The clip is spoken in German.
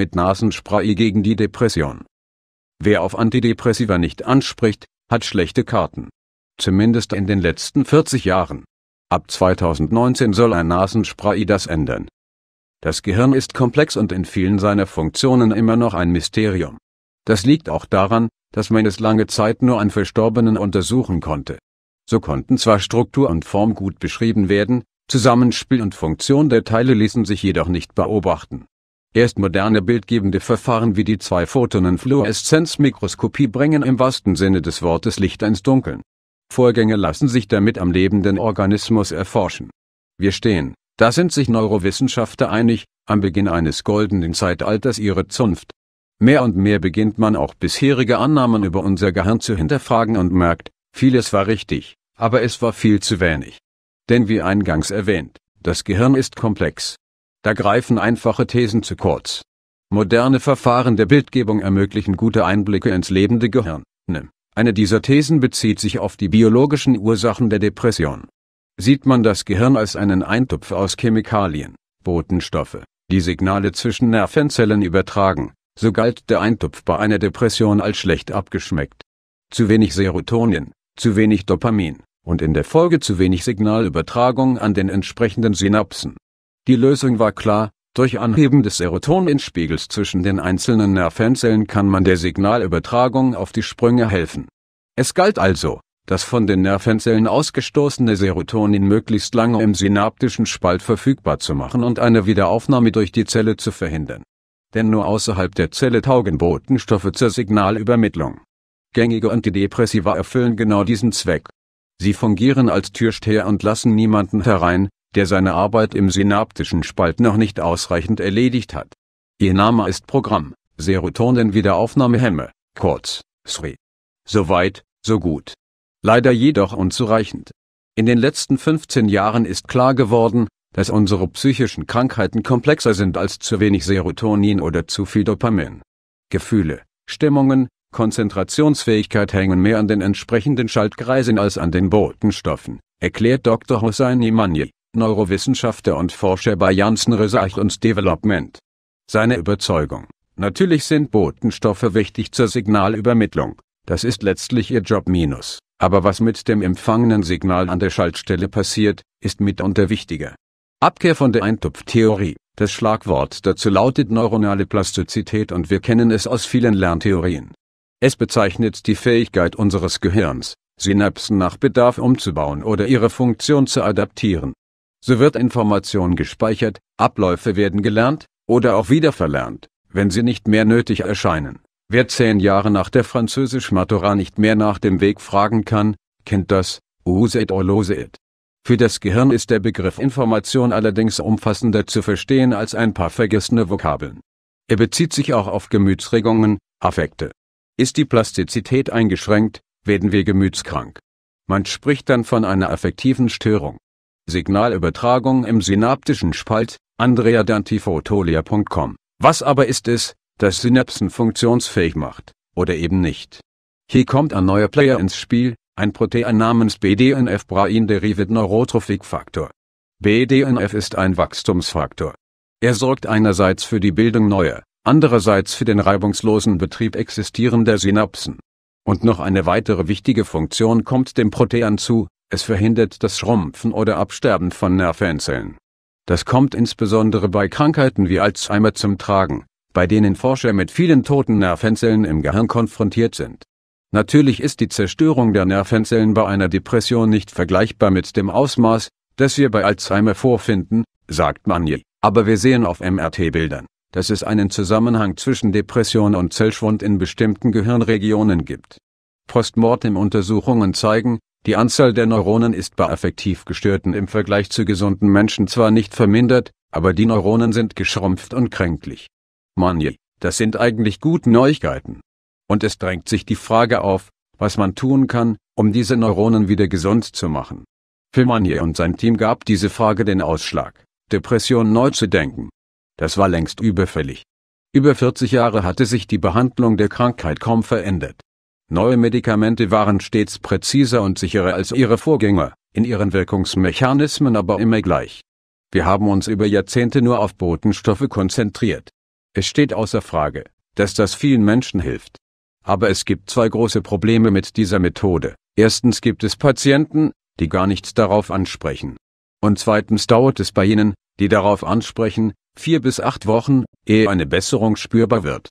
mit Nasenspray gegen die Depression. Wer auf Antidepressiva nicht anspricht, hat schlechte Karten. Zumindest in den letzten 40 Jahren. Ab 2019 soll ein Nasenspray das ändern. Das Gehirn ist komplex und in vielen seiner Funktionen immer noch ein Mysterium. Das liegt auch daran, dass man es lange Zeit nur an Verstorbenen untersuchen konnte. So konnten zwar Struktur und Form gut beschrieben werden, Zusammenspiel und Funktion der Teile ließen sich jedoch nicht beobachten Erst moderne bildgebende Verfahren wie die Zwei-Photonen-Fluoreszenzmikroskopie bringen im wahrsten Sinne des Wortes Licht ins Dunkeln. Vorgänge lassen sich damit am lebenden Organismus erforschen. Wir stehen, da sind sich Neurowissenschaftler einig, am Beginn eines goldenen Zeitalters ihre Zunft. Mehr und mehr beginnt man auch bisherige Annahmen über unser Gehirn zu hinterfragen und merkt, vieles war richtig, aber es war viel zu wenig. Denn wie eingangs erwähnt, das Gehirn ist komplex. Da greifen einfache Thesen zu kurz. Moderne Verfahren der Bildgebung ermöglichen gute Einblicke ins lebende Gehirn. Eine dieser Thesen bezieht sich auf die biologischen Ursachen der Depression. Sieht man das Gehirn als einen Eintopf aus Chemikalien, Botenstoffe, die Signale zwischen Nervenzellen übertragen, so galt der Eintopf bei einer Depression als schlecht abgeschmeckt. Zu wenig Serotonin, zu wenig Dopamin, und in der Folge zu wenig Signalübertragung an den entsprechenden Synapsen. Die Lösung war klar, durch Anheben des Serotoninspiegels zwischen den einzelnen Nervenzellen kann man der Signalübertragung auf die Sprünge helfen. Es galt also, das von den Nervenzellen ausgestoßene Serotonin möglichst lange im synaptischen Spalt verfügbar zu machen und eine Wiederaufnahme durch die Zelle zu verhindern. Denn nur außerhalb der Zelle taugen Botenstoffe zur Signalübermittlung. Gängige Antidepressiva erfüllen genau diesen Zweck. Sie fungieren als Türsteher und lassen niemanden herein, der seine Arbeit im synaptischen Spalt noch nicht ausreichend erledigt hat. Ihr Name ist Programm, serotonin wiederaufnahmehemme kurz, SRI. Soweit, so gut. Leider jedoch unzureichend. In den letzten 15 Jahren ist klar geworden, dass unsere psychischen Krankheiten komplexer sind als zu wenig Serotonin oder zu viel Dopamin. Gefühle, Stimmungen, Konzentrationsfähigkeit hängen mehr an den entsprechenden Schaltkreisen als an den Botenstoffen, erklärt Dr. Hossein Imani. Neurowissenschaftler und Forscher bei Janssen Research und Development. Seine Überzeugung. Natürlich sind Botenstoffe wichtig zur Signalübermittlung. Das ist letztlich ihr Job minus. Aber was mit dem empfangenen Signal an der Schaltstelle passiert, ist mitunter wichtiger. Abkehr von der Eintupftheorie. Das Schlagwort dazu lautet neuronale Plastizität und wir kennen es aus vielen Lerntheorien. Es bezeichnet die Fähigkeit unseres Gehirns, Synapsen nach Bedarf umzubauen oder ihre Funktion zu adaptieren. So wird Information gespeichert, Abläufe werden gelernt oder auch wieder verlernt, wenn sie nicht mehr nötig erscheinen. Wer zehn Jahre nach der französisch Matura nicht mehr nach dem Weg fragen kann, kennt das, use it or lose it. Für das Gehirn ist der Begriff Information allerdings umfassender zu verstehen als ein paar vergessene Vokabeln. Er bezieht sich auch auf Gemütsregungen, Affekte. Ist die Plastizität eingeschränkt, werden wir gemütskrank. Man spricht dann von einer affektiven Störung. Signalübertragung im synaptischen Spalt, Andrea Dantifotolia.com. Was aber ist es, das Synapsen funktionsfähig macht, oder eben nicht? Hier kommt ein neuer Player ins Spiel, ein Protein namens BDNF Brain Derived Neurotrophic Factor. BDNF ist ein Wachstumsfaktor. Er sorgt einerseits für die Bildung neuer, andererseits für den reibungslosen Betrieb existierender Synapsen. Und noch eine weitere wichtige Funktion kommt dem Protean zu, es verhindert das Schrumpfen oder Absterben von Nervenzellen. Das kommt insbesondere bei Krankheiten wie Alzheimer zum Tragen, bei denen Forscher mit vielen toten Nervenzellen im Gehirn konfrontiert sind. Natürlich ist die Zerstörung der Nervenzellen bei einer Depression nicht vergleichbar mit dem Ausmaß, das wir bei Alzheimer vorfinden, sagt Manje, aber wir sehen auf MRT-Bildern, dass es einen Zusammenhang zwischen Depression und Zellschwund in bestimmten Gehirnregionen gibt. Postmortem-Untersuchungen zeigen, die Anzahl der Neuronen ist bei affektiv Gestörten im Vergleich zu gesunden Menschen zwar nicht vermindert, aber die Neuronen sind geschrumpft und kränklich. Manje, das sind eigentlich gute Neuigkeiten. Und es drängt sich die Frage auf, was man tun kann, um diese Neuronen wieder gesund zu machen. Für Manje und sein Team gab diese Frage den Ausschlag, Depression neu zu denken. Das war längst überfällig. Über 40 Jahre hatte sich die Behandlung der Krankheit kaum verändert. Neue Medikamente waren stets präziser und sicherer als ihre Vorgänger, in ihren Wirkungsmechanismen aber immer gleich. Wir haben uns über Jahrzehnte nur auf Botenstoffe konzentriert. Es steht außer Frage, dass das vielen Menschen hilft. Aber es gibt zwei große Probleme mit dieser Methode. Erstens gibt es Patienten, die gar nichts darauf ansprechen. Und zweitens dauert es bei ihnen, die darauf ansprechen, vier bis acht Wochen, ehe eine Besserung spürbar wird.